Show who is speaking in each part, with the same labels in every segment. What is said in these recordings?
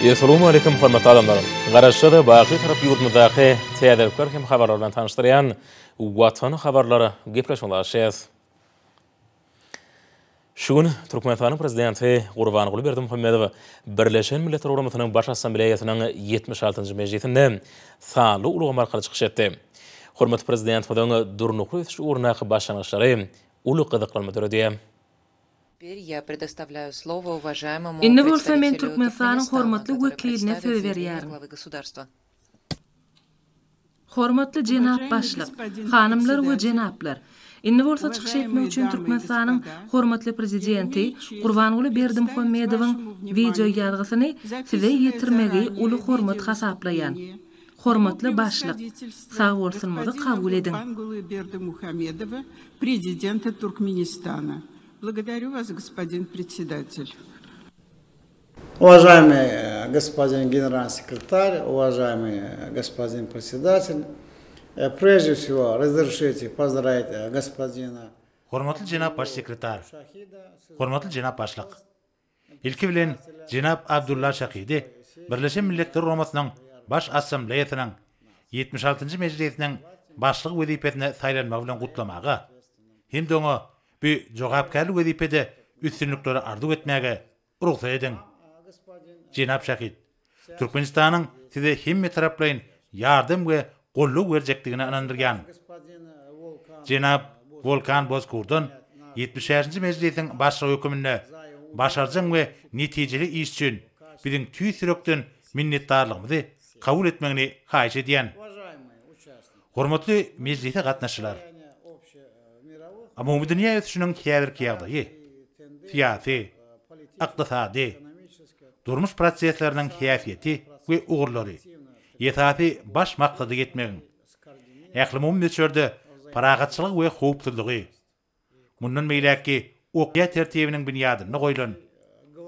Speaker 1: Esrum alekim hormat adamlar. Garaşşyda baýy tarap ýurt müzaqe täzelikler hem habarlar bilen tanıştyran watan habarlary gepleşmeler şeýär. Şu prezidenti Türkmenistanyň prezidenti Gurban Gulberdi Muhammedow Birleşen Milletler Guramatynyň baş assambleýasynyň 76-njy mejlisinde saýly ulugy merkezde çykyş etdi. Hormatly prezident, hödüňe durnuklu ýetişi Ulu başlanyşlary uly gyzyklar
Speaker 2: Теперь я предоставляю слово уважаемому представителю государства. Hormatly jenap başlyk, hanymlar we jenaplar. Инне bolsa çykyş etmek üçin Türkmenistanyň hormatly prezidenti Gurbanuly Berdimuhammedowyň wideo ýazgysyny size ýetirmegi uly hormat hasaplaýan. Hormatly başlyk, sag bolsunmagy kabul edin.
Speaker 3: Gurbanuly Berdimuhammedowy prezidenti Благодарю вас, господин председатель. Уважаемый э, господин генеральный секретарь, уважаемый э, господин председатель, э, прежде всего разрешите поздравить
Speaker 2: господина... Хорматыл женап баш секретар, хорматыл женап башлык. Илки билен Абдулла Шахиды, Бірлесе Миллеттер Ромасының баш ассамблеясының 76-ші мәжілесінің башлық өзейпетіні сайлан мағылын құтламағы, хемді bir cevap geldi ve dipede üstünlükleri ardu etmeye ruhsa edin. Cenab Şakit, Türkmenistan'ın size himmi taraflayın yardım ve kollu verecektiğine anandırgan. Cenab Volkan Bozkurdun, 76. Meclis'in başarı hükümünle başarıcın ve neticeli iş için bizim tüy sürektin minnettarlığımızı kabul etmeni haiş ediyen. Hormatlı meclise katnaşılar. Amma umid dünýä ýetişiniň häzirki ýagdaýy. Ye. Siýasy, ykdysady, durmuş prosesleriniň häfiýeti we ugurlary. Ýetäpi baş maqsady getmegin. Ähli mümmi çördi, paragatçylyk we howpsuzlygy. Mundan meýläki ukyat tertibiniň binýady, nä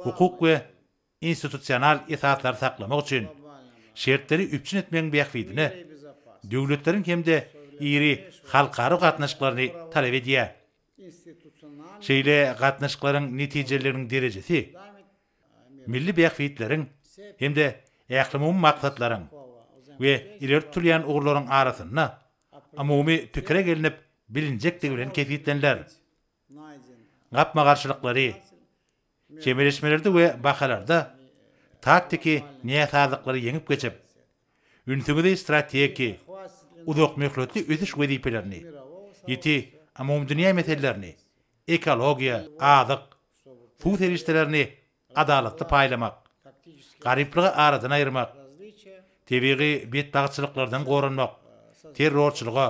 Speaker 2: hukuk we institutsional esaslar saklamak üçin şertleri üçin etmeň bäxwidini döwletlerin hemde iri halkary gatnaşyklaryny talep edýär. шейле катнашкыларың нетижелериңдин дережеси милли бәхфиитлериң емде әқлімім мақсатларың ве илер ұғырларың арасынна амуми пікірі келініп білінжек дегілен кефиеттенлер. Ғапма қаршылықлары, кемелешмелерді өе бақаларда тактики не сазықлары еңіп кечіп, үнсіңізі стратегии, ұдық мөхлөтті өсіш везипелеріні, еті amum dünýä meselelerini, ekologiýa, aýdyk, suw terişlerini adalatda paýlamak, garyplygy aradan aýyrmak, tebigi bet tagçylyklardan gorunmak, terrorçylyga,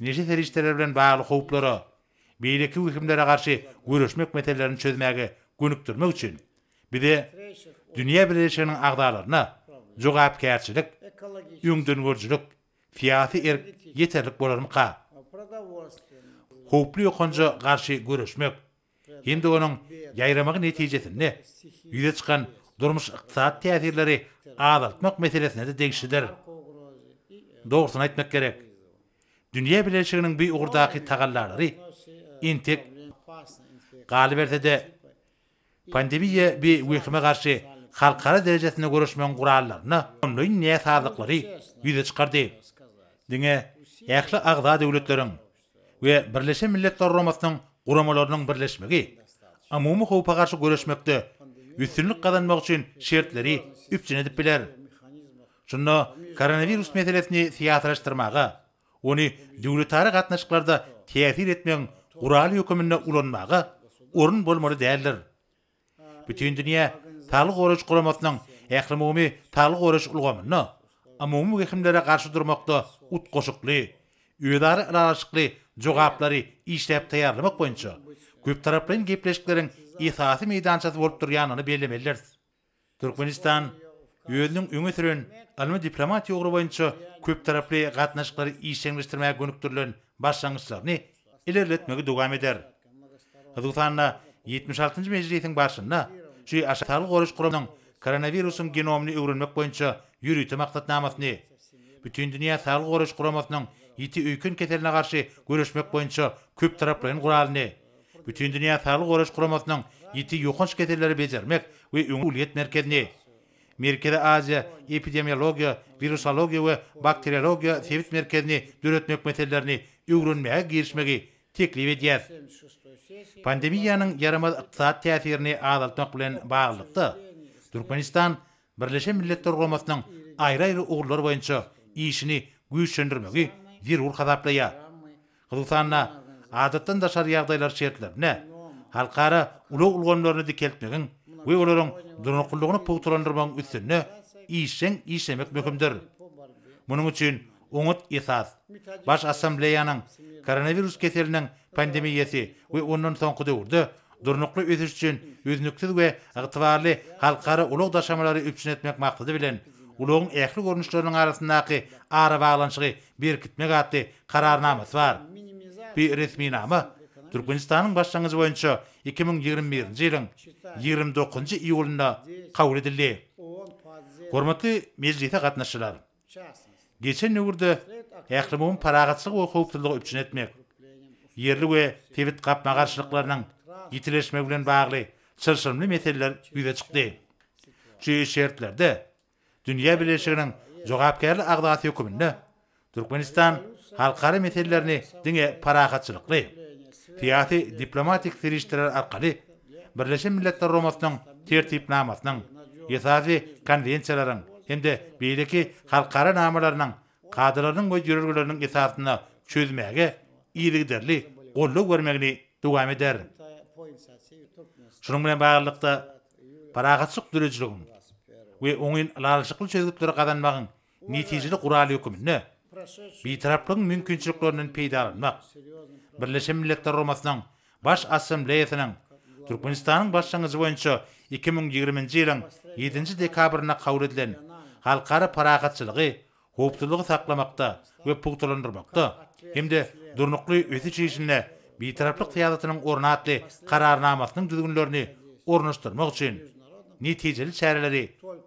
Speaker 2: neşe terişleri bilen bagly howplara, beýleki hökümlere garşy görüşmek meselelerini çözmäge gönükdirmek üçin, bide dünýä bilenşiniň agdalaryna jogap kärçilik, ýüngdün görjülik, fiýaty erk bolarmyka? kouplu yokonca garşi görüşmek. Hindi onun yayramak neticesinde yüze çıkan durmuş iktisat teatirleri ağzaltmak meselesine de değişidir. Doğrusuna etmek gerek. Dünya Birleşik'in bir uğurdaki tagallarları intik galiberde de pandemiye bir uykime karşı halkara derecesine görüşmen kurallarına onlayın niyasadıkları yüze çıkar deyip. Dine ekli ağzada devletlerin ве бірлесе миллеттер ромасының құрамаларының бірлесмеге амумы қауіпа қаршы көрешмекті өстірілік қаданмақ үшін шертлері үптенедіп білер жұны коронавирус мәселесіне сиятырыштырмағы оны дәулетары қатнашықларды тәсір етмен құралы үкіміне ұлынмағы орын болмады дәлдір бүтін дүние талық орыш құрамасының әқрымуымы талық орыш ұлғамыны амумы кәкімдері қаршы тұрмақты ұт қошықлы өдары ұлалашықлы жогаплары иштеп таярламак боюнча көп тараптан кеплешиклердин эсасы мейданчасы болуп турганын белемелерс. Түркменистан өзүнүн өңө сүрөн ылмый дипломатия угру боюнча көп тараплы катнашкылар ийшеңлештирмөк көнүктүрүлгөн башчаңгычларны илерлетмөгө дугам эдер. Кыргызстанда 76-нчы мәҗлесинең башында şu ашатарлык оруш курумунун коронавирусын геномны өгрөнмөк боюнча yürütü maksatnamasını, bütün dünya sağlık oruç kuramasının iti öýkün keterine garşy görüşmek boýunça köp taraplaryň guralyny bütün dünýä taýlyk goraş guramatynyň iti ýokunç keterleri bejermek we öňüliýet merkezini Merkezi Aziýa epidemiologiýa, virusologiýa we bakteriologiýa täwit merkezini döretmek meselelerini öwrenmäge girişmegi teklip edýär. Pandemiýanyň ýarama ykdysat täsirini adaltmak bilen baglanykda Türkmenistan Birleşen Milletler Guramatynyň aýry-aýry ugurlar boýunça işini güýçlendirmegi bir ur hazaplaya. Hızlısanna adatdan da şar şertler. Ne? Halkara ulu ulgonlarını de keltmegin. Uy olorun durunu kulluğunu işemek Munun esas. Baş asambleyanın koronavirus keselinin pandemiyesi ve onun son kudu urdu. Durnuklu üzüş üçün üzünüksüz ve ıgtıvarlı ulogun ähli görnüşlerinin arasındaky ara baglanşygy bir kitme gatdy kararnamys bar. Bir resmi nama Türkmenistanyň başlangyjy boýunça 2021-nji ýylyň 29-njy iýulunda kabul edildi. Hormatly mejlisde gatnaşýarlar. Geçen ýylda ähli mum paragatçylyk we howpsuzlyk üçin etmek ýerli we tewit gapma garşylyklarynyň ýetileşmegi bilen bagly çyrşymly meseleler ýüze çykdy. Çyş şertlerde дүния бірлешігінің жоғапкерлі ағдаты үкімінні түркменстан халықара мәселелеріне діңе парақатшылықлы саяси дипломатик сериштірер арқылы бірлескен миллеттер ромасының тертипнамасының есаси конвенцияларын енді бейлеки халықара намаларының қадырлардың өз жүргілерінің есасына чөзмәге ийлігдерлі қолы көрмегіне дуам едер шының білен ve oňen lazyşykly çözgütlere қаданмағын netijeli gurali hökümini bitaraplygyň mümkinçiliklerinden peýdalanmak Birleşen Milletler Romasynyň Baş Assembleýasynyň Türkmenistanyň başçyňyzy boýunça 2020-nji 7-nji dekabrına kabul edilen halkara paragatçylygy, howpsuzlygy saklamakda we puwtalandyrmakda hem-de durnukly özi нәтижелі шәрелері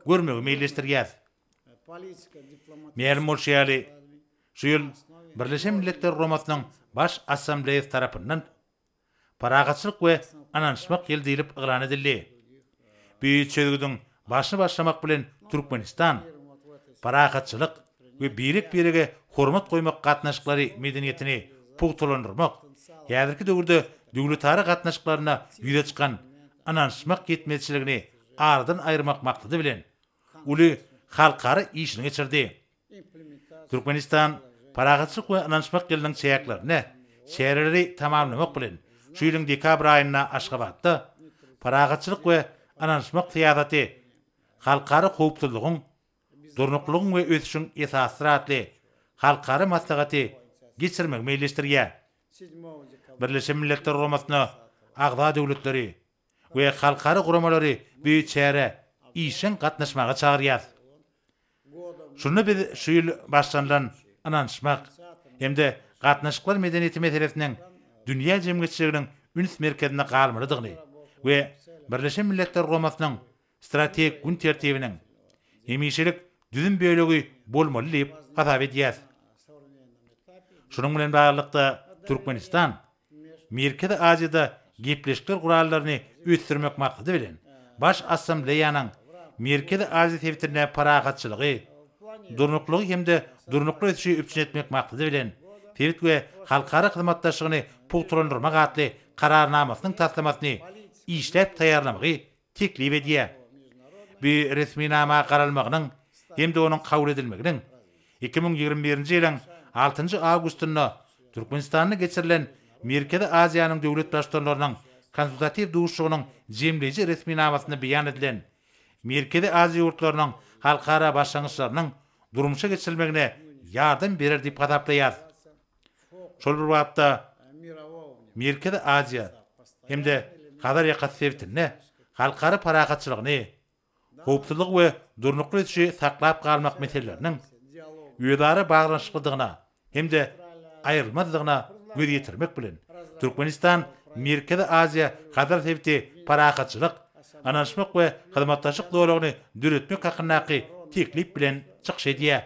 Speaker 2: көрмеу мейлестіргәз. Мәлім ол шиялі, шүйіл Бірлешен Миллеттер Ромасының баш ассамблеяс тарапынан парағатшылық ве ананышмақ елдейліп ұғран edildi. Бүйіт шөгідің башы башламақ білен Түркменистан, парағатшылық ве бейрек-бейреге хормат қоймақ қатнашқылары мәдениетіне пұқтыландырмақ, ядіркі дөгірді дүгілі тары қатнашқыларына үйде шыққан ананышмақ ardan ayırmak maksadı bilen uly halqara işini geçirdi. Türkmenistan paragatsy we ananşmak gelen çeyaklar ne çereri tamamlamak bilen şu ýylyň dekabr aýyna Aşgabatda paragatsylyk we anansmak tiýadaty halqara howpdylygyň durnuklygyň we ösüşiň esasratly halqara maslahaty geçirmek meýilleşdirýär. Birleşen Milletler Ramatna Agda Döwletleri we halkary guramalary büýük çäre işin gatnaşmagy çağıryar. Şunu bir şu ýyl başlanan ananşmak hemde gatnaşyklar medeniýeti meselesinden dünýä jemgyçiligini üns merkezine garmyrdygyny we Birleşen Milletler Guramasynyň strategik gün tertibiniň hemişelik düzüm bölegi bolmaly diýip gatap edýär. Şunun bilen bagly Türkmenistan Mirkada Aziyada gepleşikler kurallarını üýtürmek maksady bilen Baş Assambleýanyň Merkezi Aziz Teýitirnä paragrafçylygy, durmuşlygy hem-de durmuşlygy üpjün etmek maksady bilen täze halkara hyzmatdaşlygyny pugtrol bermek maksady karardy namasyny taýdanmasyny işläp taýarlamagy teklip edýär. Bi resmi nama garaşylmagynyň hem-de onuň gaýrulmagynyň 2021-nji ýylyň 6-njy agustyna Türkmenistanyň geçirilen Меркеді Азияның дәулет баштарларының консультатив ұшығының жемлежі ресми намасында биян еділен. Меркеді Азия уртларының халқара башаңышларының дұрымшы кешілмегіне ярдым берер деп қатаптаяз. Шол бір бапта Меркеді Азия емді қадар яқат севтіні, халқары парақатшылығыны, қауіптілік өе дұрнықлы түші сақлап қалмақ мәселелерінің өдары бағынышқылдығына, емді айырылмаздығына көзейтірмек білен түркменстан меркеді азия қадар тепте парақатшылық анашмық ве хызматташық доғлығыны дүретмек қақыннақи теклип білен чықшедия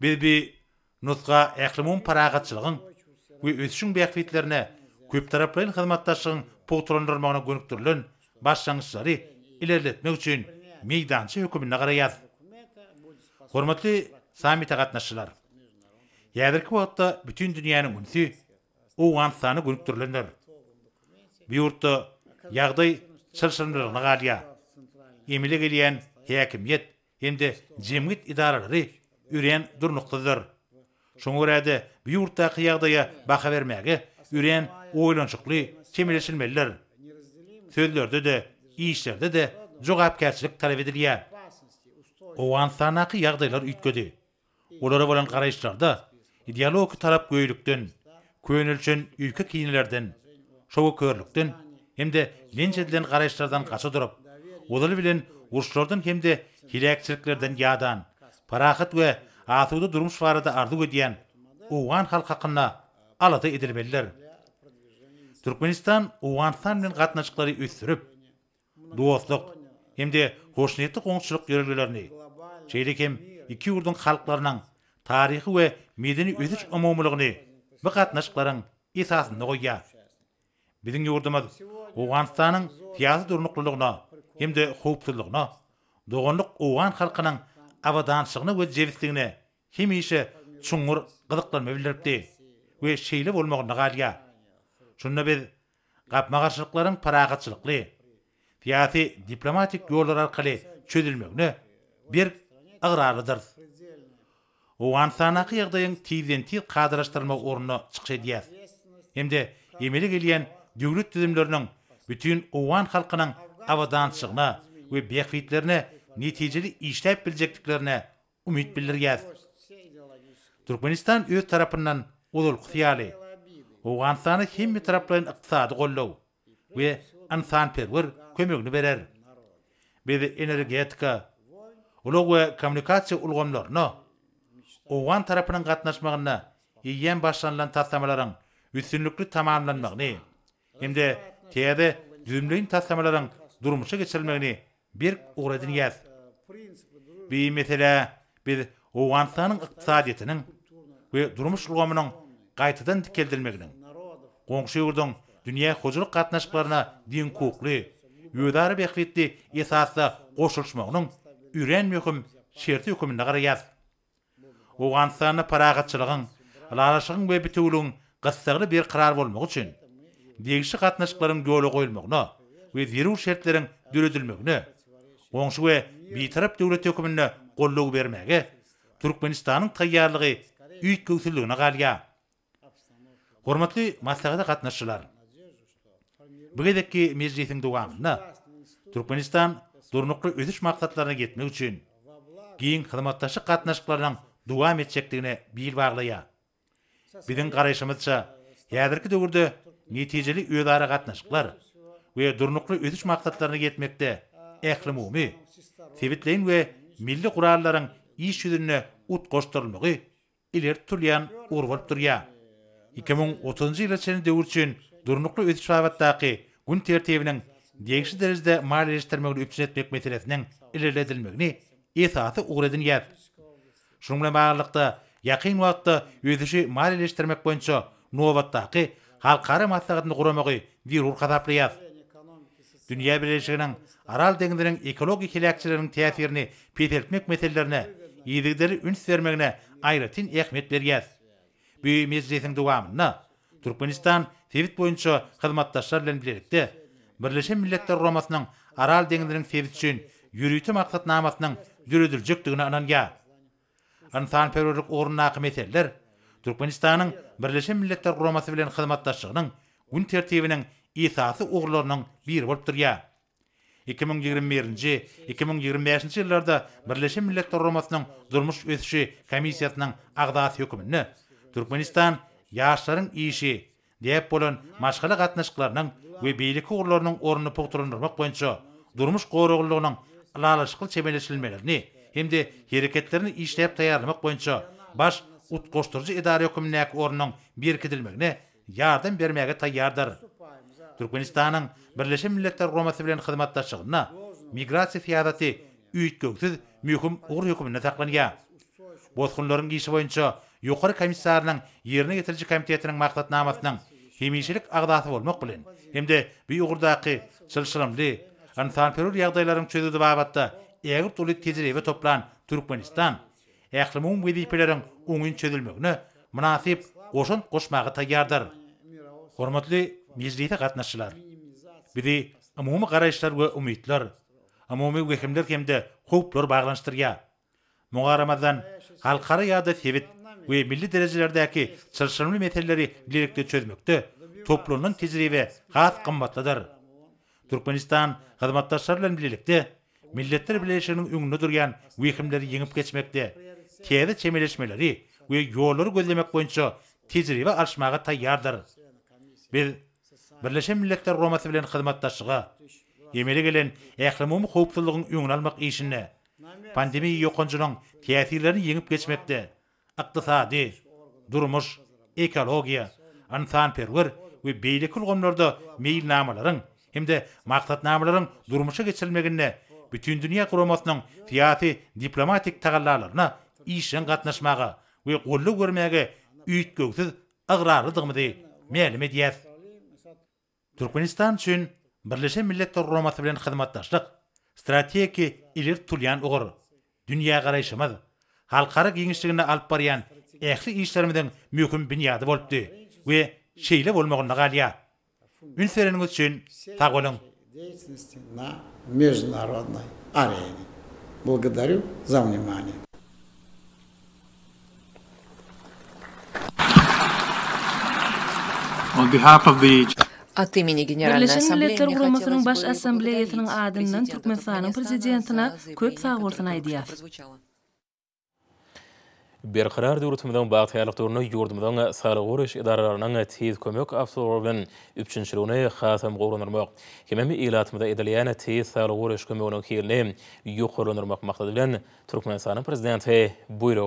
Speaker 2: бирби нұтқа әқлімун парақатшылығын ве өсішің бәқфетлеріне көп тараплайын хызматташығын поғтырындырмағына көніктірілін бас жаңышлары ілерлетмек үшін мейданшы үкіміне қараяз құрметті саммит қатнашшылар Ядерки убакта бүтүн дүйнөнүн үнсү уан саны көнүктүрүлөнөр. Биурта ягдай чыршымдыр нагалия. Эмиле келген хакимият эмде жемгит идаралары үрен дурнуктадыр. Шоңорады биурта ягдая баха бермеге үрен ойлончуклы кемелешилмелер. Сөздөрдө де, иштерде де жогапкерчилик талап эдилген. Уан санакы ягдайлар үйткөдү. Олар болан карайыштарда диалог тарап көйліктен, көйінілшін үйкі кейінілерден, шоғы көрліктен, әмді ленчеділен қарайшылардан қасы дұрып, одыл білін ұршылардың кемді ядан, парақыт өе атуды дұрмыш барады арды көдейен, оған қалқақынна алды еділбелілер. Түркменистан оғанстан мен қатнашықлары өттіріп, дуостық, әмді қошынетті қоңшылық ерілгілеріне, жейлекем, 2 ұрдың қалқларының тарихы ве медени өсүш умумдулугун бу катнашкаларың эсасын койган биздин юрдумуз Оғанстаның сиясат урнуклулугуна эмде хоопсуздугуна догондук Оған халкынын абаданшыгына өз жебистигине хемише чуңур кызыктанма билдирипти ве шейлі болмағы калга шунда биз гапма каршылыкларын парагатчылыклы саясий дипломатик жолдор аркылуу чөзүлмөгүнө бір ыграрыдыр Oğan sanaqı яғдайын tizden tiz qadıraştırma oranı çıxış ediyaz. Hemde emelik eliyen dövlüt tüzümlörünün bütün oğan xalqının avadan çıxına ve bekfitlerine neticeli işlep bilecektiklerine umit bildirgez. Turkmenistan öz tarafından ulul xiyali. Oğan sanı himmi taraflayın ansan kömögünü berer. Bedi energetika, ulu ve kommunikasiya no? оған тарапынан қатынашмағына ең башланган тастамаларың үстүнлүктүү тамамланмагыны эмде тээде дүзүмлөгөн тастамаларың durmuşa geçirilmegini бір uğradın yaz. Bir mesele bir Oğanistan'ın iktisadiyetinin ve durmuş ulgamının qaytadan dikeldilmeginin. Qoңşu yurdun dünya hoculuk qatnaşıqlarına din kukli, yudari Uganistan'ın paragatçılığın, alaşığın ve bitulun qıssığını bir qarar bolmaq üçin degişi qatnaşıqların gölü qoyulmaq, no, we zerur şertlerin düredilmegni, oňşu we bitirip döwlet hökümini gollog bermäge Türkmenistan'ın taýýarlygy üýt köwsüldigini galýa. Hormatly maslahatda gatnaşçylar. Bu gedeki mejlisin dowamyna Türkmenistan durnuqly özüş maksatlaryna getmek üçin giň hyzmatdaşy gatnaşyklaryň дубам етшектігіне бейіл бағлыя. Бидің қарайшымызша, әдіркі дөгірді нетежелі өдары қатнашқылар, өе дұрнықлы өтіш мақсатларына кетмекте әқлі мұми, себетлейін өе милли құрарларын еш жүдініне ұт қоштырылмығы илер түрліян ұрвалып тұрия. 2030 жылы сені дөгір үшін дұрнықлы өтіш бағыттағы күн тертебінің дегші дәрізді малелештірмегілі өпсінетмек мәселесінің ілерледілмегіне есасы ұғредін еді шұңлымағырлықты яқин уақытта өзүші маалилештирмек боюнча нөөбаттакы халкара маслихатын курамагы дирур катаплыяз дүйнө бирлешигинин арал деңизинин экология хилякчилеринин таасирини петертмек маселелерине ийдигдери үнс бермегине айрытын эхмет бергез бүй мезлисиң дубамына туркменистан себит боюнча кызматташтар менен бирликте бирлешен миллеттер курамасынын арал деңизинин себит үчүн жүрүүтү максатнамасынын жүрөдүлжөктүгүнө ананға. Ansan Perurik Oruna Akmeteller, Turkmenistan'ın Birleşen Milletler Kuraması bilen Kıdmattaşı'nın Gün Tertiwi'nin İsa'sı Oğurlarının bir olptır ya. 2021-2025 yıllarda Birleşen Milletler Kuraması'nın durmuş Özşi Komisiyatı'nın Ağdağası Hükümünü Turkmenistan Yaşların İyişi Diyap Polon maşgala Gatnaşıklarının ve Beylik Oğurlarının Oğurlarının Oğurlarının Oğurlarının durmuş Hemde hareketlerini işleyip tayarlamak boyunca baş utkoşturucu idare hükümünäki orunun berkidilmegine yardım bermäge tayyardyr. Türkmenistanyň Birleşen Milletler Gomasy bilen hyzmatdaşlygyna migrasiýa fiýadaty üýtgöksiz möhüm ugur hükümine saklanýar. Bozgunlaryň işi boýunça Ýokary komissarynyň ýerine getiriji komitetiniň maksatnamasynyň hemişilik agdasy eger tuly tejribe toplan Türkmenistan ähli mum we diplerin uňyň çödülmegine munasyp goşun goşmagy taýýardyr. Hormatly mejlisde gatnaşçylar, bizi umumy garaýşlar we umytlar, umumy gehimler hemde hukuklar baglanşdyrýar. Muharramadan halkara ýa-da sewit we milli derejelerdäki çyrşymly meseleleri birlikde çözmekde toplumyň tejribe gat gymmatlydyr. Türkmenistan bilen birlikde Milletler Birleşiginin ünlü durgan wehimleri yeňip geçmekde. Teýdi çemeleşmeleri we ýolary gözlemek boýunça tejribe alşmagy taýýardyr. Biz Birleşen Milletler Romasy bilen hyzmatdaşlygy Yemeli gelen ehlimum hoptulugun ünün almak işini, pandemi yokuncunun tiyatirlerini yenip geçmekte, iktisadi, durmuş, ekologiya, ansan perver ve beylikul gomlarda meyil namaların hem de maksat durmuşa geçirilmeginne bütün dünya kuramasının siyasi diplomatik tagallarlarına işin katnaşmağa ve gollu görmege üyt göksüz ıgrarlı dıgmıdı meyelim ediyaz. Türkmenistan için Birleşen Milletler Kuraması bilen hizmattaşlık strategi ilir tulyan uğur. Dünya garayışımız halkara genişliğine alp bariyan ehli işlerimizin mühküm binyadı volpdi ve şeyle volmogun nagalya. Ünserinin üçün tagolun.
Speaker 3: деятельности на
Speaker 2: международной арене. Благодарю за внимание. On behalf of the
Speaker 1: От имени Генеральной Ассамблеи
Speaker 2: мне хотелось бы... Туркменстанның президентіне көп тағылыртын айдияв.
Speaker 1: bir hýýar durýan wagty yurdumdan durýan ýurdundan sary tiz edaralaryna täze kömek afterdan 3-nji ýöneke hafam tiz bermek kimme ýelatmyda edilýän täze sary guryş kömegi bilen ýöklönürmek prezidenti buyruğ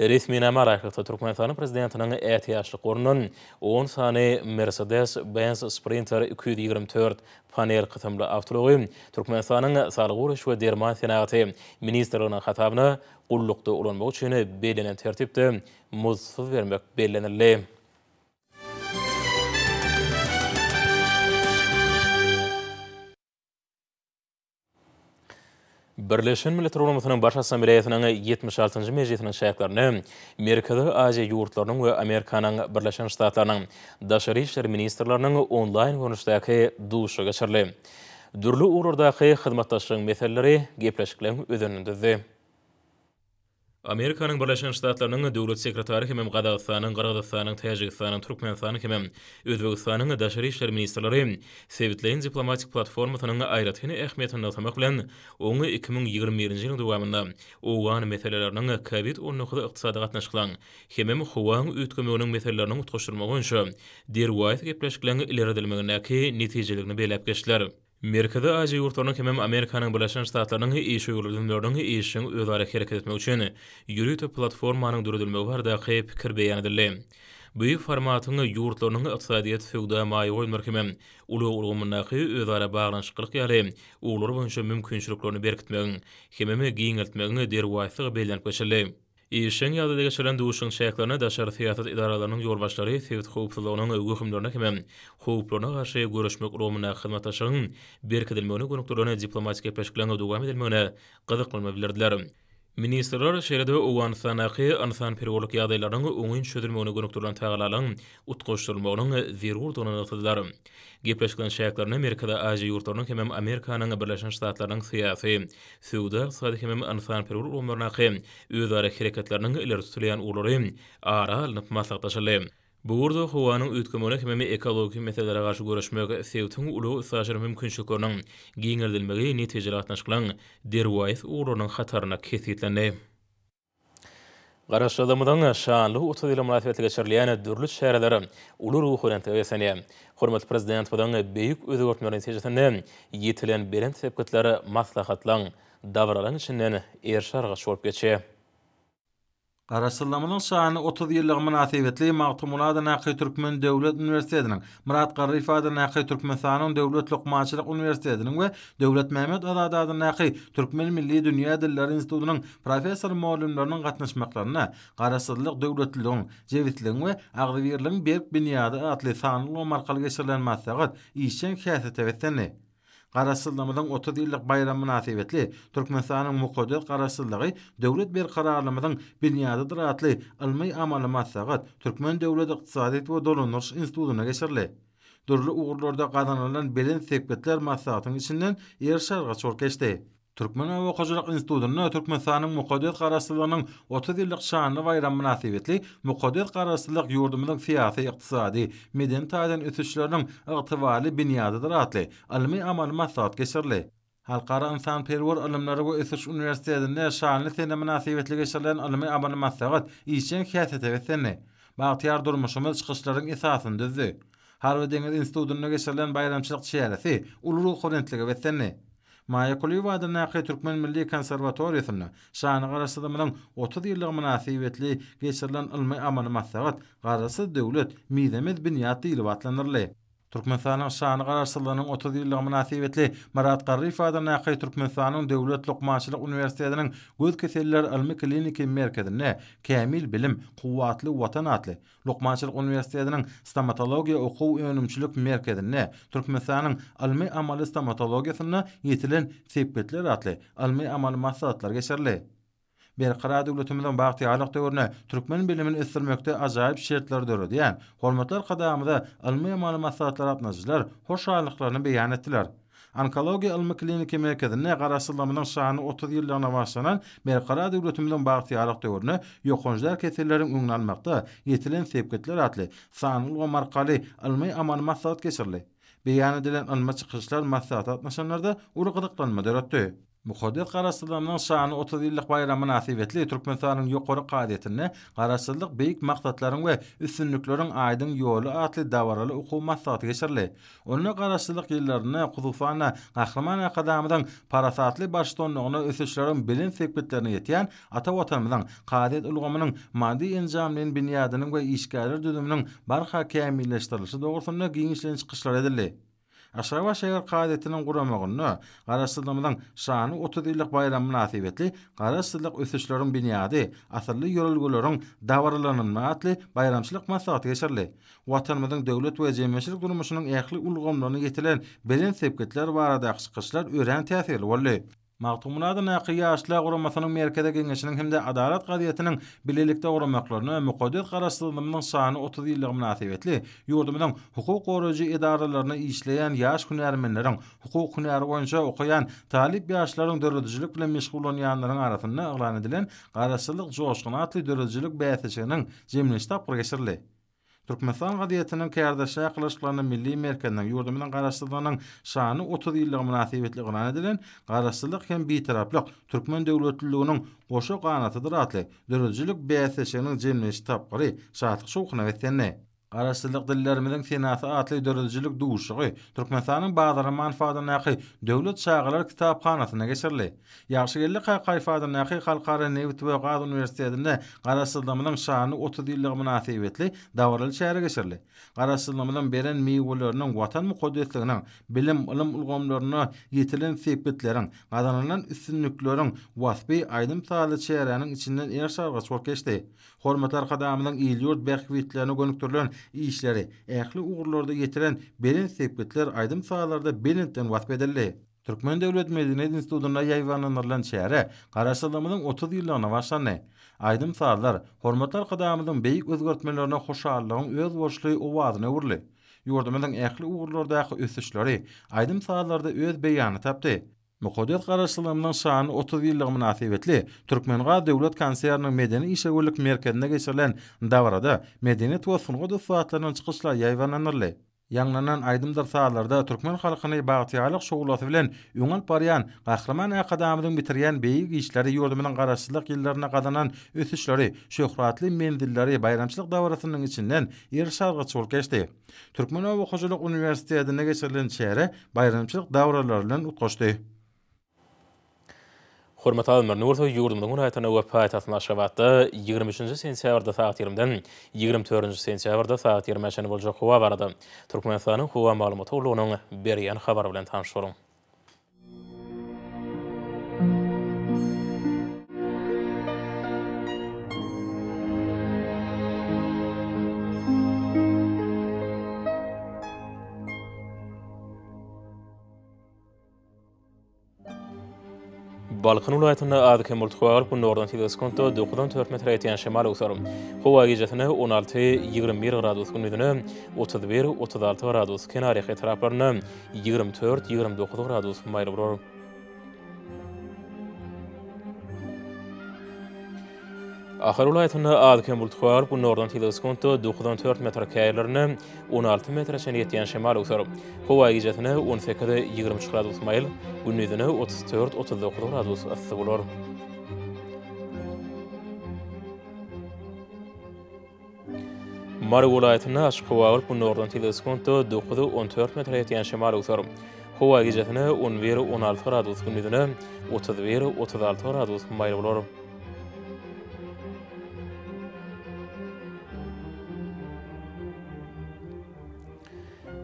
Speaker 1: Resmi nama raiklikta Turkmenistan'ın prezidentinin ehtiyaçlı korunun 10 sani Mercedes-Benz Sprinter 224 panel qitimli avtologi Turkmenistan'ın salgur iş ve derman senagati ministerliğinin khatabini qullukta ulanmogu çini belinin tertibdi muzfif vermek belinirli. Birleşen Milletler Uluslararası Baş Asambleyasynyň 76-njy mejlisiniň şäherlerini, Amerikanyň Aziýa ýurtlarynyň we Amerikanyň Birleşen Ştatlarynyň daşary işler ministrlarynyň onlaýn görnüşdäki duşa geçirildi. Dürli urudaky hyzmatdaşlygyň meseleleri gepleşikleri Amerikanyň Birleşen Ştatlarynyň Döwlet Sekretary Kimpem Gadausanyň garagda sanany Täjigsanyň Türkmensany Kimpem Ötwögusanyň daşary işler ministrleri sypytlanyň diplomatik platformasyna aýratyn ehemmiýet berip habar berdi. 2021-nji ýylyň dowamynda uwan meseleleriniň COVID-19 iqtisady gatnaşyklaryň hem howa ötkümüniň metodlarynyň utgaşdyrmagy üçin dir wepke plaşklanylgy ileri gelmegi aýdyň netijelegnä Merkezi Aziya ýurtlaryna kemem Amerikanyň Birleşen Ştatlarynyň ýeşe ýurdunlarynyň ýeşe ýurdara hereket etmek üçin ýürüýte platformanyň durdurylmagy barada hep pikir beýan edildi. Büyük formatyny ýurtlaryň ykdysadyýet söwda maýy goýmak kemem ulu urgumyna hy ýurdara baglanşyklyk ýaly ulur bolsa mümkinçiliklerini berkitmegin, kemem giňeltmegin derwaýsyga belenip geçildi. Ýeşen ýa-da degä şeýle duşun şäklerini daşary fiýatat idaralarynyň ýolbaşçylary Sewit Howplanyň öwgi hümdörüne hem Howplanyň garşy görüşmek romuna hyzmat aşyryň berkidilmegini gönükdirýän diplomatik peşgelenme dogamy edilmegini gyzyklanma bilerdiler. Ministerler şeýlede owan sanaqy ansan perwolyk ýadylaryň öňün çödürmegini gönükdirilen täglalaryň utgaşdyrmagynyň zerur dolan ýatdylary. Gepleşgen şäherlerini Amerikada Aziýa ýurtlarynyň hem Amerikanyň Birleşen Ştatlarynyň syýasy, Suwda sady hem ansan perwolyk ömrüne hem öz ulary ara alınyp maslahat Bugurda Huwanyň ötkem ölek meme ekologik meselelere garşy görüşmek sewtüň uly ýaşaryň mümkinçiliklerini giňerdilmegi netijeler atnaşklan derwaýs uwrunyň hatarna kesitlenýär. Garaşda adamdan şanly ýa-da ýa-da münasibetlere çyrylýan dürlüş şäherleri uly ruhuny täwesenä. Hormatly prezident bu beýik özgörtmeleri täjesinde ýetilen berent sebäpkatlary maslahatlan dawralanyşyna erşärge şolup geçe. Qarasyllamynyň şahyny 30 ýyllyk münasibetli maqtumulada Naqy Türkmen
Speaker 3: Döwlet Uniwersitetiniň, Murat Garyfada Naqy Türkmen Sanun Döwlet Lokmaçylyk Uniwersitetiniň we Döwlet Mehmet Adadady Naqy Türkmen Milli Dünýä Dilleri Institutynyň professor mollumlarynyň gatnaşmaklaryna Qarasyllyk Döwletliligiň jewitligi we agdyrlygyň berk binýady atly sanly markalyga şerlenmäsi üçin Qarasyldamadan 30 ýyllyk bayram münasibetli Türkmenistanyň mukaddes garaşyldygy döwlet ber kararlamadan binýada duratly ilmi amaly maslahat Türkmen döwlet ykdysadyt we dolanyş institutuna geçirli. Durly ugurlarda gadanalan bilen sepetler maslahatyň içinden ýer şarga çorkeşdi. Türkmen we Okajylyk institutuny Türkmen sanyň mukaddes garaşdylygynyň 30 ýyllyk şanly bayram münasibetli mukaddes garaşdylyk ýurdumyň siýasy, ykdysady, medeni taýdan ötüşleriniň ygtybaly binýady diratly. Almy amal maslahat geçirli. Halkara insan perwer alimlari we Esir Universitetinde şanly sene münasibetli geçirilen alimy amal maslahat işin hiýatyna wetsenne. Bagtyar durmuşymyz çykyşlaryň esasyny düzdi. Harwy Deňiz institutuna geçirilen bayramçylyk çäresi ulu ruh horentlige wetsenne. Maya Kulyuvada Naqi Türkmen Milli Konservatoriyasyna şanı garasyda mynyn 30 yıllıq münasibetli geçirilen ilmi amanymatlarat garasy döwlet mizemiz binyat ýylyp atlanyrly. Türkmenistanyň şanyny garaşdyrylanyň 30 ýyllyk münasibetli Marat Garif adyny Aqy Türkmenistanyň Döwlet Lokmançylyk Uniwersitetiniň göz keseller ilmi kliniki merkezinde kamil bilim, quwwatly watan atly Lokmançylyk Uniwersitetiniň stomatologiýa okuw ýönümçilik merkezinde Türkmenistanyň ilmi amaly stomatologiýasyna ýetilen sepetler atly ilmi amaly maslahatlar geçerli. Ben Qara Döwletimiz bilen bagty töwrüne türkmen bilimini isdirmekde ajaýyp şertler döredi. Yani, Hormatlar gadamyda ilmi maglumat saýatlar atnazylar, hoşgörlüklerini beýan etdiler. Onkologiýa ilmi klinikasy mekanyzmyna garaşylmanyň şahyny 30 ýyldan awaşlanan Ben Qara Döwletimiz bilen bagty alyk töwrüne ýokunçlar öňlenmekde ýetilen täpkitler atly. Sanly we ilmi maglumat saýat geçirli. Beýan edilen ilmi çykyşlar maglumat atnaşanlarda uly gydyklanma döretdi. Mukaddes Qarasyldygynyň şany 30 ýyllyk bayramyna nasibetli Türkmenistanyň ýokary gadetini, Qarasyldyk beýik maksatlaryň we üstünlikleriň aýdyň ýoly atly dawaraly ukuw maksaty geçirli. Onuň Qarasyldyk ýyllaryny Quzufana gahraman akademiýadan parasatly başdanlygyna ösüşleriň bilin sekretlerini ýetýän ata watanymyň gadet ulgamynyň maddi enjamlyň binýadynyň we işgärler düzüminiň barha kämilleşdirilişi dogrusunda giňişlenç gyşlar edildi. Aşağı başağı qadetinin quramagını, qarastırlığımdan şany 30 ýyllyk bayramı natibetli, qarastırlıq üthüçlörün binyadi, asyrly yorulgulörün davarlarının maatli bayramçılıq masraat geçirli. Vatanmadın dövlet ve cemmeşir kurumusunun ehli ulgumlarını getirilen belin tepkitler varadakçı kışlar üren tefiyy tefiyy Maqtumuna da naqi yaşlı qura masanın merkezde gengeşinin hem adalat qadiyyatının bililikta qura maqlarını ve mukadiyyat 30 yıllı münasibetli tevetli. hukuk qorucu idarlarlarını işleyen yaş künarmenlerin, hukuk künar oyunca okuyan talib yaşların dörlücülük bile mishkulun yanların arafinna ıqlanedilin edilen qarastilik qarastilik qarastilik qarastilik qarastilik Türkmenistan gadiýetiniň kärdeşe ýaklaşyklaryny milli merkezden ýurdu bilen garaşdyrmanyň şany 30 ýyllyk münasibetli gynan edilen garaşdyrlyk hem bitaraplyk türkmen döwletliliginiň goşa gynatydyr atly. Dörüjlük BSS-niň jemleşip tapgary saatlyk şowkuna Arasilik dillerimizin senatı atli dördücülük duuşuqi, Türkmenistan'ın bazıları manfaatyna naqi, döwlet şağalar kitab khanasına geçirli. Yaşı gelli qay qayfadın naqi, qalqara nevi tibu qaqad universitetinde Arasilik 30 ýyllyk 30 dillerimizin naqi, Arasilik dillerimizin beren meyvelerinin bilim, ilim, ilim, ýetilen ilim, ilim, ilim, ilim, aýdym ilim, ilim, içinden ilim, ilim, ilim, ilim, ilim, ilim, ilim, ilim, işleri ähli uğurlarda getiren belin sepketler aydım sahalarda belinden wat Türkmen Devlet Medeniyet Institutuna yaywanlanan şehre garaşlamanyň 30 ýyllygyna başlandy. Aýdym sahalar hormatlar gadamynyň beýik özgertmelerine hoşallygyň öz boşly owadyny urly. Yurdumyň ähli uğurlarda ähli ösüşleri aýdym sahalarda öz beýany tapdy. Mukaddes garaşlarından şahan 30 ýyllyk münasibetli Türkmenga döwlet konsernining medeni işgörlük merkezine geçirilen dawrada medeni we sunga dostlaryň çykyşlary ýaýwananyrly. Yanglanan aydymdyr sahalarda türkmen halkyny bagtyýalyk şogulaty bilen öňel barýan gahraman akademiýanyň bitirýän beýik işleri ýurdumyň garaşsyzlyk ýyllaryna gadanan ösüşleri, şöhratly mendillary bayramçylyk dawrasynyň içinden ýer şarga çol geçdi. Türkmen Owa Hojalyk Uniwersitetine geçirilen şäheri bayramçylyk dawralaryndan utgaşdy.
Speaker 1: Hormat alınmır, növrət o yurdumdun gün ayetən əvəb payitatın aşavadda 23. sentyavrda saat 20-dən 24. sentyavrda saat 20-dən bolca xuva varadı. Turkmenistanın xuva malumatı uluğunun beriyyən xabarı bilən tanışı olun. Balkın ulayetinde adı kemul tukagal kun nordan tida skonto 9-4 şemal uksarum. Howa gijetine 16-21 gradus kun idine 31-36 gradus kenariyek etraplarine 24-29 gradus kumayla Ahar ulaýatyna ad bultuwar bu nordan teleskopto 2.4 metr kaýlaryny 16 metr çene ýetýän şemal usar. Howa ýetýän 18-de 20 çykrady usmaýyl, günnüdeni 34-39 radius assy bolar. Mar ulaýatyna aşkowar bu nordan teleskopto 2.4 metr ýetýän şemal usar. Howa ýetýän 11-16 radius günnüdeni 31-36 radius ma'il bolar.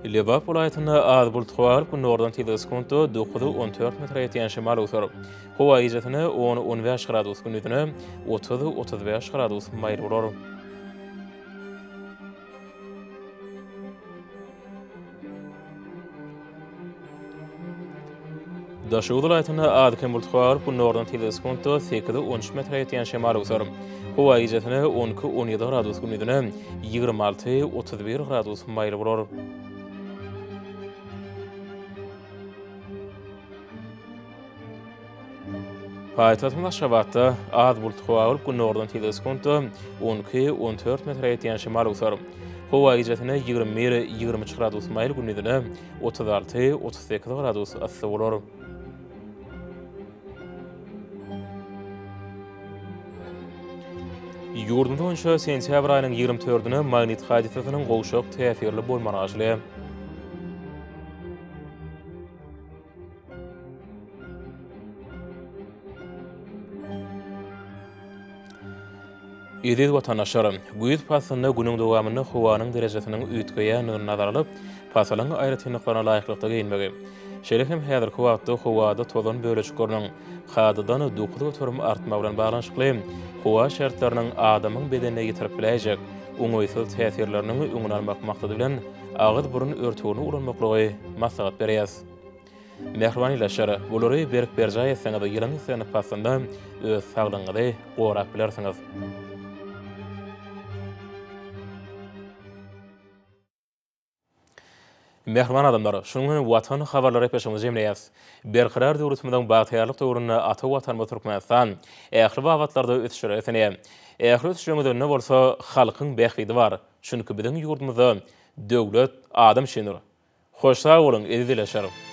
Speaker 1: Lebab olaytyna az bult xoar kun nordan tidiz kundu duqudu 14 metra yetiyan shimal uthar. Hoa ijetini 10-15 gradus kundu dini 30-35 gradus mair uror. Daşu olaytyna az kem bult nordan tidiz kundu 8 13 metra yetiyan shimal usar. Hoa ijetini 12-17 gradus kundu 26-31 gradus mair Paýtasyň aşawatda ad bul tuwaýyr kun ordan tiýdes 10 12-14 metr ýetýän şimal usar. Howa 20-23 gradus maýyl kun ýetýän 36-38 gradus ýetse bolar. Ýurdumda 10 sentýabr aýynyň 24-ünde magnit hadisasynyň gowşak täsirli bolmagy Ýedir watanaşaram. Bu ýyl pasyna günüň dowamyny howanyň derejesiniň üýtgäýänini nazar alyp, pasalyň aýratyny näqara laýyklykda geýinmegi. Şerehim häzir howada howada tozan böleş görnüň, hadydan dokuly oturum artma bilen baglanyşykly. Howa şertleriniň adamyň bedenine ýetirip biläjek, uňuýsyz täsirleriniň uňlar makmakdy bilen agyr burun örtüwini urunmakly maksat berýär. Mehrwani laşara, bolary berk berjaýa senede ýylanyň senede pasanda öz saglanyňy gorap bilersiňiz. Mehrman adamlar, şunun gün vatan xabarlary peşimizde emleýäs. Berqarar döwrüsmeden baýtyarlyk döwründe ata vatan we Türkmenistan ähli wagtlarda ötüşür etene. Ähli ötüşmede näme bolsa, halkyň bähridi bar. Şunuki biziň ýurdumyzda döwlet, adam şenur. Hoşça bolun, edileşärim.